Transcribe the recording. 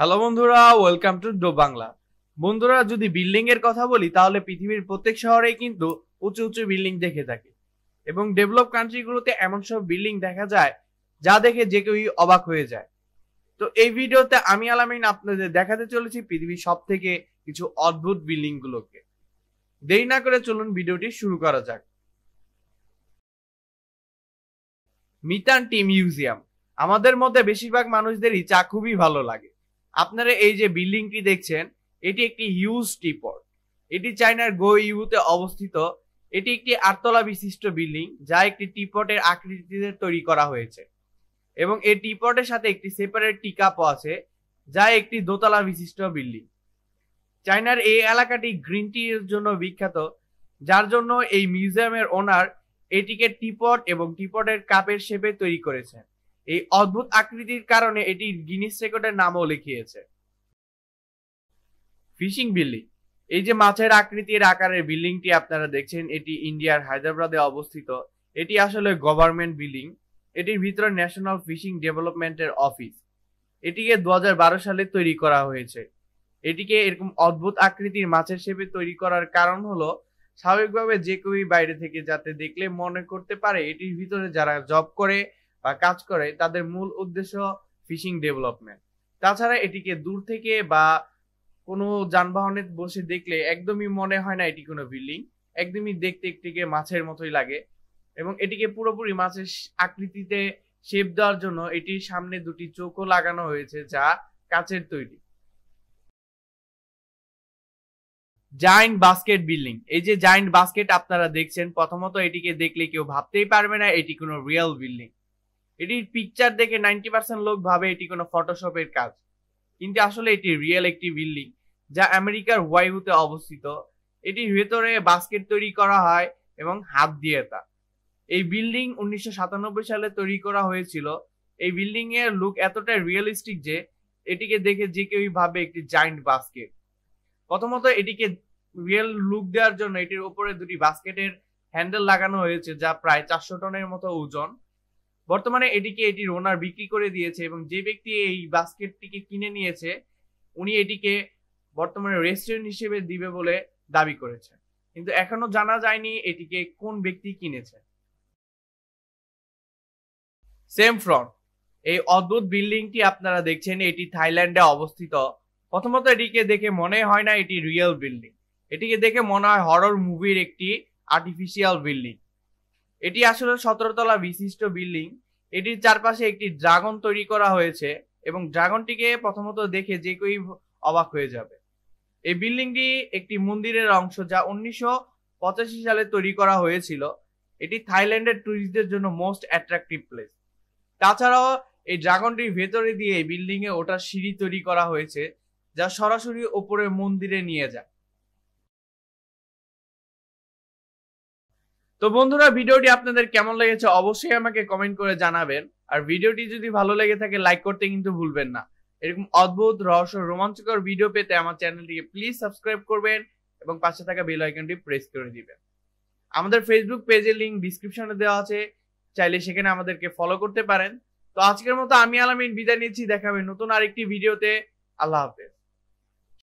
hello বন্ধুরা welcome to do Bangla বন্ধুরা যদি বিল্ডিং এর কথা বলি তাহলে পৃথিবীর প্রত্যেক শহরে কিন্তু উঁচু উঁচু বিল্ডিং দেখে থাকি এবং ডেভেলপ কান্ট্রিগুলোতে এমন সব বিল্ডিং দেখা যায় যা দেখে যে কেউই অবাক হয়ে যায় তো এই ভিডিওতে আমি আলামিন আপনাদের দেখাতে চলেছি পৃথিবীর সব থেকে কিছু অদ্ভুত বিল্ডিং গুলোকে দেরি না করে চলুন ভিডিওটি শুরু করা যাক মিতান টিম মিউজিয়াম আমাদের মধ্যে বেশিরভাগ মানুষদেরই চা খুবই ভালো লাগে আপনারা এই যে বিল্ডিংটি দেখছেন এটি একটি হিউজ টিপট এটি চায়নার গো ইউতে অবস্থিত এটি একটি আটতলা বিশিষ্ট বিল্ডিং যা একটি টিপটের আকৃতিতে তৈরি করা হয়েছে এবং এই টিপটের সাথে একটি সেপারেট টিকাপও আছে যা একটি দোতলা বিশিষ্ট বিল্ডিং চায়নার এই এলাকাটি গ্রিন টি এর জন্য বিখ্যাত যার জন্য এই মিউজিয়ামের ওনার এটিকে টিপট এবং টিপটের কাপের শেপে তৈরি করেছেন এই অদ্ভুত আকৃতির কারণে এটি গিনিস রেকর্ডের নামও লিখিয়েছে ফিশিং বিল্ডিং এই যে মাছের আকৃতির আকারের বিল্ডিংটি আপনারা দেখছেন এটি ইন্ডিয়ার হায়দ্রাবাদে অবস্থিত এটি আসলে গভর্নমেন্ট বিল্ডিং এটির ভিতরে ন্যাশনাল ফিশিং ডেভেলপমেন্টের অফিস এটিকে দু সালে তৈরি করা হয়েছে এটিকে এরকম অদ্ভুত আকৃতির মাছের শেপে তৈরি করার কারণ হলো স্বাভাবিকভাবে যে কেউই বাইরে থেকে যাতে দেখলে মনে করতে পারে এটির ভিতরে যারা জব করে বা কাজ করে তাদের মূল উদ্দেশ্য ফিশিং ডেভেলপমেন্ট তাছাড়া এটিকে দূর থেকে বা কোনো যানবাহনে বসে দেখলে একদমই মনে হয় না এটি কোনো বিল্ডিং একদমই দেখতে একটিকে মাছের মতোই লাগে এবং এটিকে পুরোপুরি মাছের আকৃতিতে শেপ দেওয়ার জন্য এটির সামনে দুটি চোখও লাগানো হয়েছে যা কাচের তৈরি জায়েন্ট বাস্কেট বিল্ডিং এই যে জায়েন্ট বাস্কেট আপনারা দেখছেন প্রথমত এটিকে দেখলে কেউ ভাবতেই পারবে না এটি কোনো রিয়েল বিল্ডিং এটির পিকচার দেখে নাইনটি পার্সেন্ট লোক ভাবে এটি কোনো ফটোশপের কাজ কিন্তু আসলে এটি রিয়েল একটি বিল্ডিং যা আমেরিকার ওয়াইহুতে অবস্থিত এটির ভেতরে বাস্কেট তৈরি করা হয় এবং হাত দিয়ে তা এই বিল্ডিং উনিশশো সালে তৈরি করা হয়েছিল এই বিল্ডিং এর লুক এতটাই রিয়েলিস্টিক যে এটিকে দেখে যে কেউই ভাবে একটি জায়ান্ট বাস্কেট প্রথমত এটিকে রিয়েল লুক দেওয়ার জন্য এটির উপরে দুটি বাস্কেটের হ্যান্ডেল লাগানো হয়েছে যা প্রায় চারশো টনের মতো ওজন বর্তমানে এটিকে এটির ওনার বিক্রি করে দিয়েছে এবং যে ব্যক্তি এই বাস্কেটটিকে কিনে নিয়েছে উনি এটিকে বর্তমানে রেস্টুরেন্ট হিসেবে দিবে বলে দাবি করেছে কিন্তু এখনো জানা যায়নি এটিকে কোন ব্যক্তি কিনেছে সেম ফ্রন্ট এই অদ্ভুত বিল্ডিংটি আপনারা দেখছেন এটি থাইল্যান্ডে অবস্থিত প্রথমত এটিকে দেখে মনে হয় না এটি রিয়েল বিল্ডিং এটিকে দেখে মনে হয় হরর মুভির একটি আর্টিফিশিয়াল বিল্ডিং এটি আসলে সতেরোতলা বিশিষ্ট বিল্ডিং এটির চারপাশে একটি ড্রাগন তৈরি করা হয়েছে এবং ড্রাগনটিকে প্রথমত দেখে যে কেউ অবাক হয়ে যাবে এই বিল্ডিংটি একটি মন্দিরের অংশ যা উনিশশো পঁচাশি সালে তৈরি করা হয়েছিল এটি থাইল্যান্ডের ট্যুরিস্টদের জন্য মোস্ট অ্যাট্রাকটিভ প্লেস তাছাড়াও এই ড্রাগনটির ভেতরে দিয়ে বিল্ডিং বিল্ডিংয়ে ওঠার সিঁড়ি তৈরি করা হয়েছে যা সরাসরি ওপরে মন্দিরে নিয়ে যায় তো বন্ধুরা ভিডিওটি আপনাদের কেমন লেগেছে অবশ্যই আমাকে কমেন্ট করে জানাবেন আর ভিডিওটি যদি ভালো লেগে থাকে লাইক করতে কিন্তু ভুলবেন না এরকম অদ্ভুত রহস্য রোমাঞ্চকর ভিডিও পেতে আমার চ্যানেলটিকে প্লিজ সাবস্ক্রাইব করবেন এবং পাশে থাকা বেল আইকনটি প্রেস করে দিবেন আমাদের ফেসবুক পেজের লিঙ্ক ডিসক্রিপশনে দেওয়া আছে চাইলে সেখানে আমাদেরকে ফলো করতে পারেন তো আজকের মতো আমি আলামিন বিদায় নিচ্ছি দেখাবে নতুন আরেকটি ভিডিওতে আল্লাহ হাফেজ